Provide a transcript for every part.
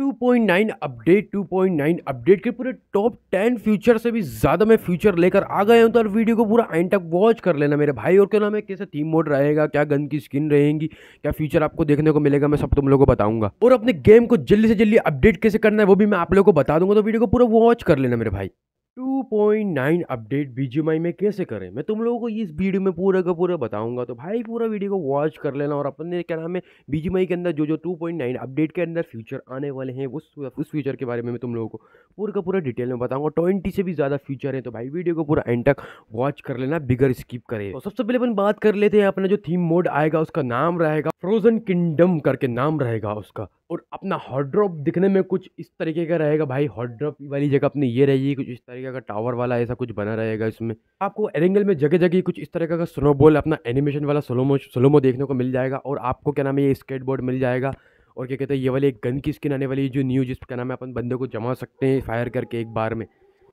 2.9 update 2.9 update के पूरे top 10 future से भी ज़्यादा मैं फ्यूचर लेकर आ गया हूँ तो और वीडियो को पूरा एंड तक वॉच कर लेना मेरे भाई और क्या नाम है कैसे थीम मोड रहेगा क्या गन की स्किन रहेगी क्या फ्यूचर आपको देखने को मिलेगा मैं सब तुम लोगों को बताऊंगा और अपने गेम को जल्दी से जल्दी अपडेट कैसे करना है वो भी मैं आप लोगों को बता दूंगा तो वीडियो को पूरा वॉच कर लेना मेरे भाई 2.9 अपडेट बीजीएमआई में कैसे करें मैं तुम लोगों को इस वीडियो में पूरा का पूरा बताऊंगा तो भाई पूरा वीडियो को वॉच कर लेना और अपने क्या नाम है बीजीएमआई के अंदर जो जो 2.9 अपडेट के अंदर फ्यूचर आने वाले हैं उस उस फ्यूचर के बारे में मैं तुम लोगों को पूरा का पूरा डिटेल में बताऊंगा ट्वेंटी से भी ज़्यादा फ्यूचर है तो भाई वीडियो को पूरा एंड तक वॉच कर लेना बिगर स्किप करें तो सबसे पहले अपन बात कर लेते हैं अपना जो थीम मोड आएगा उसका नाम रहेगा फ्रोजन किंगडम करके नाम रहेगा उसका और अपना हॉट ड्रॉप दिखने में कुछ इस तरीके का रहेगा भाई हॉट ड्रॉप वाली जगह अपनी ये रहेगी कुछ इस तरीके का टावर वाला ऐसा कुछ बना रहेगा इसमें आपको एरेंगल में जगह जगह कुछ इस तरीके का स्नोबॉल अपना एनिमेशन वाला सोलोमो सोलोमो देखने को मिल जाएगा और आपको क्या नाम है ये स्केट बोर्ड मिल जाएगा और क्या कहते हैं ये वाली एक गन की स्किन आने वाली है जो न्यू जिसका नाम है अपन बंदे को जमा सकते हैं फायर करके एक बार में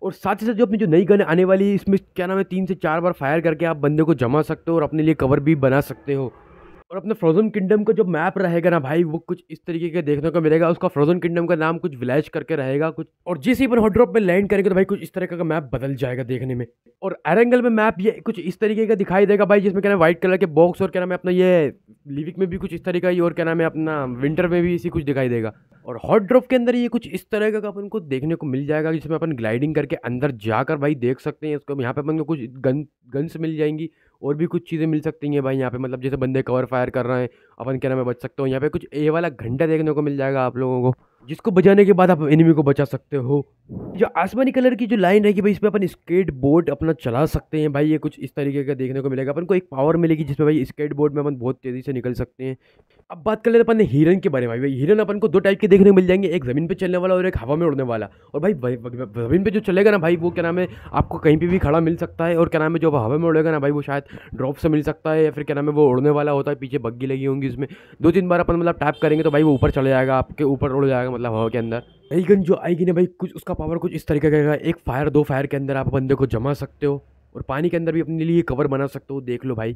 और साथ ही साथ जो अपनी जो नई गन आने वाली है इसमें क्या नाम है तीन से चार बार फायर करके आप बंदे को जमा सकते हो और अपने लिए कवर भी बना सकते हो और अपने फ्रोजन किंगडम का जो मैप रहेगा ना भाई वो कुछ इस तरीके का देखने को मिलेगा उसका फ्रोजन किंगडम का नाम कुछ विलेज करके रहेगा कुछ और जिस ही हॉट ड्रॉप में लैंड करेंगे तो भाई कुछ इस तरह का मैप बदल जाएगा देखने में और एरेंगल में मैप ये कुछ इस तरीके का दिखाई देगा भाई जिसमें क्या नाम व्हाइट कलर के बॉक्स और क्या नाम है अपना ये लिविक में भी कुछ इस तरीका ही और क्या नाम है अपना विंटर में भी इसी कुछ दिखाई देगा और हॉट ड्रॉप के अंदर ये कुछ इस तरह का अपन को देखने को मिल जाएगा जिसमें अपन ग्लाइडिंग करके अंदर जाकर भाई देख सकते हैं इसको यहाँ पे अपन को कुछ गन गन्स मिल जाएंगी और भी कुछ चीज़ें मिल सकती हैं भाई यहाँ पे मतलब जैसे बंदे कवर फायर कर रहे हैं अपन क्या नाम बच सकते हो यहाँ पे कुछ ए वाला घंटा देखने को मिल जाएगा आप लोगों को जिसको बजाने के बाद आप एनिमी को बचा सकते हो जो आसमानी कलर की जो लाइन है कि भाई इसमें अपन स्केट बोर्ड अपना चला सकते हैं भाई ये कुछ इस तरीके का देखने को मिलेगा अपन को एक पावर मिलेगी जिसमें भाई स्केट बोर्ड में अपन बहुत तेज़ी से निकल सकते हैं अब बात कर लेते अपन ने हिरन के बारे में भाई हिरन अपन को दो टाइप के देखने को मिल जाएंगे एक ज़मीन पर चलने वाला और एक हवा में उड़ने वाला और भाई ज़मीन पर जो चलेगा ना भाई वो क्या नाम है आपको कहीं पर भी खड़ा मिल सकता है और क्या नाम है जो हवा में उड़ेगा ना भाई वो शायद ड्रॉप से मिल सकता है या फिर क्या नाम है वो उड़ने वाला होता है पीछे बग्गी लगी होंगी उसमें दो तीन बार अपन मतलब टैप करेंगे तो भाई वो ऊपर चले जाएगा आपके ऊपर उड़ जाएगा मतलब हवा के अंदर आई गन जो आई गन है भाई कुछ उसका पावर कुछ इस तरीके का एक फायर दो फायर के अंदर आप बंदे को जमा सकते हो और पानी के अंदर भी अपने लिए कवर बना सकते हो देख लो भाई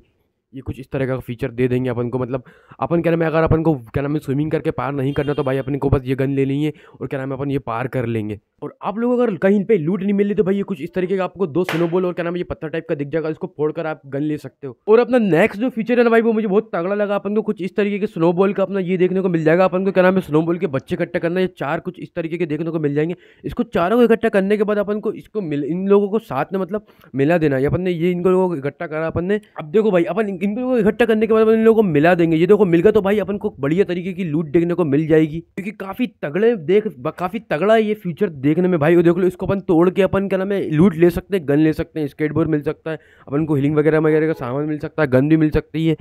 ये कुछ इस तरह का फीचर दे देंगे अपन को मतलब अपन क्या नाम है अगर अपन को क्या नाम है स्विमिंग करके पार नहीं करना तो भाई अपन को बस ये गन ले लेंगे है और क्या नाम है अपन ये पार कर लेंगे और आप लोग अगर कहीं पे लूट नहीं मिली तो भाई ये कुछ इस तरीके का आपको दो स्नोबॉल और क्या नाम है ये पत्थर टाइप का दिख जाएगा इसको फोड़ कर आप गन ले सकते हो और अपना नेक्स्ट जो फीचर है ना भाई वो मुझे बहुत तगड़ा लगा अपन को कुछ इस तरीके के स्नोबॉल का अपना ये देखने को मिल जाएगा अपन को क्या नाम है स्नोबॉल के बच्चे इकट्ठा करना ये चार कुछ इस तरीके के देखने को मिल जाएंगे इसको चारों को इकट्ठा करने के बाद अपन को इसको इन लोगों को साथ में मतलब मिला देना है अपन ने ये इन लोगों को इकट्ठा करा अपन ने अब देखो भाई अपन इन को इकट्ठा करने के बाद इन लोगों को मिला देंगे ये देखो मिल गया तो भाई अपन को बढ़िया तरीके की लूट देखने को मिल जाएगी क्योंकि काफ़ी तगड़े देख काफ़ी तगड़ा ये फ्यूचर देखने में भाई वो देख लो इसको अपन तोड़ के अपन क्या नाम है लूट ले सकते हैं गन ले सकते हैं स्केटबोर्ड मिल सकता है अपन को हिलिंग वगैरह वगैरह का सामान मिल सकता है गन भी मिल सकती है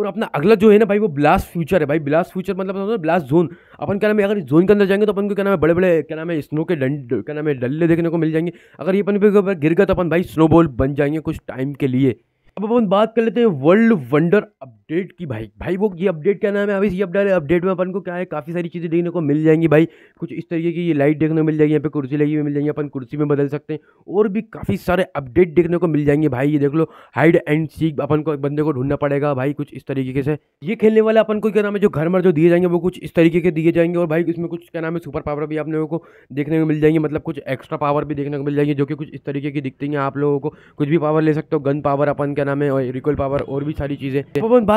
और अपना अगला जो है ना भाई वो ब्लास्ट फ्यूचर है भाई ब्लास्ट फ्यूचर मतलब ब्लास्ट जोन अपन क्या नाम है अगर जोन के अंदर जाएंगे तो अपन को क्या नाम है बड़े बड़े क्या नाम है स्नो के डंड क्या नाम है डल्ले देखने को मिल जाएंगे अगर ये अपन गिर गया तो अपन भाई स्नोबॉल बन जाएंगे कुछ टाइम के लिए अब अपन बात कर लेते हैं वर्ल्ड वंडर अब अपडेट की भाई भाई वो ये अपडेट क्या नाम है अभी ये अपडेट है अपडेट में अपन को क्या है काफ़ी सारी चीज़ें देखने को मिल जाएंगी भाई कुछ इस तरीके की ये लाइट देखने को मिल जाएगी यहाँ पे कुर्सी लगी हुई मिल जाएगी अपन कुर्सी में बदल सकते हैं और भी काफ़ी सारे अपडेट देखने को मिल जाएंगे भाई ये देख लो हाइड एंड सीख अपन को बंदे को ढूंढना पड़ेगा भाई कुछ इस तरीके से ये खेलने वाले अपन को क्या नाम है जो घर मर जो दिए जाएंगे वो कुछ इस तरीके के दिए जाएंगे और भाई इसमें कुछ क्या नाम है सुपर पावर भी आप लोगों को देखने को मिल जाएंगे मतलब कुछ एक्स्ट्रा पावर भी देखने को मिल जाएंगे जो कि कुछ इस तरीके की दिखती हैं आप लोगों को कुछ भी पावर ले सकते हो गन पावर अपन क्या नाम है और रिकॉल पावर और भी सारी चीज़ें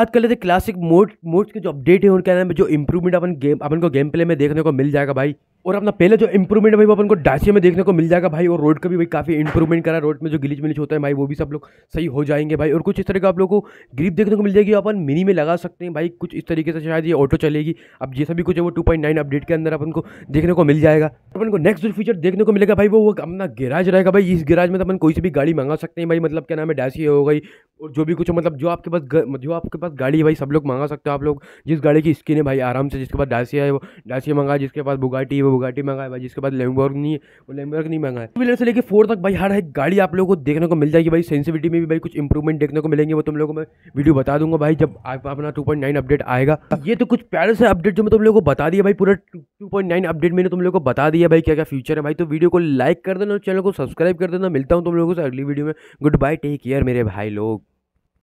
बात कर लेते क्लासिक मोड मोड्स के जो अपडेट है उनके अंदर में जो इंप्रूवमेंट अपन गेम अपन को गेम प्ले में देखने को मिल जाएगा भाई और अपना पहले जो इंप्रूवमेंट भाई वो अपन को डाचे में देखने को मिल जाएगा भाई और रोड का भी भाई काफ़ी इंप्रूवमेंट करा रोड में जो गिलिच मिलिच होता है भाई वो भी सब लोग सही हो जाएंगे भाई और कुछ इस तरह का आप लोगों को ग्रिप देखने को मिल जाएगी अपन मिनी में लगा सकते हैं भाई कुछ इस तरीके से शायद ये ऑटो चलेगी अब जैसा भी कुछ है वो टू अपडेट के अंदर अपन को देखने को मिल जाएगा अपन को नेक्स्ट जो फीचर देखने को मिलेगा भाई वो अपना गैराज रहेगा भाई इस गैराज में तो अपन कोई सी भी गाड़ी मंगा सकते हैं भाई मतलब क्या नाम है डासी हो गई और जो भी कुछ मतलब जो आपके पास जो आपके पास गाड़ी है भाई सब लोग मंगा सकते हो आप लोग जिस गाड़ी की स्किन है भाई आराम से जिसके पास डासी है वो डासी मंगा जिसके पास बुगाटी वो वो बुगाटी मंगाए भाई जिसके बाद लेमबर्ग नहीं है वो लेमबर्ग नहीं मंगाए टू से लेकर फोर तक भाई हर एक गाड़ी आप लोगों को देखने को मिल जाएगी भाई सेंसिविटी में भी भाई कुछ इंप्रूवमेंट देखने को मिलेंगे वो तुम लोगों को मैं वीडियो बता दूंगा भाई जब आप अपना टू अपडेट आएगा ये तो कुछ प्यारे से अपडेट जो मैं तुम लोग को बता दिया भाई पूरा टू अपडेट मैंने तुम लोग को बता दिया भाई क्या क्या फ्यूचर है भाई तो वीडियो को लाइक कर देना चैनल को सब्सक्राइब कर देना मिलता हूँ तुम लोगों से अगली वीडियो में गुड बाय टेक केयर मेरे भाई लोग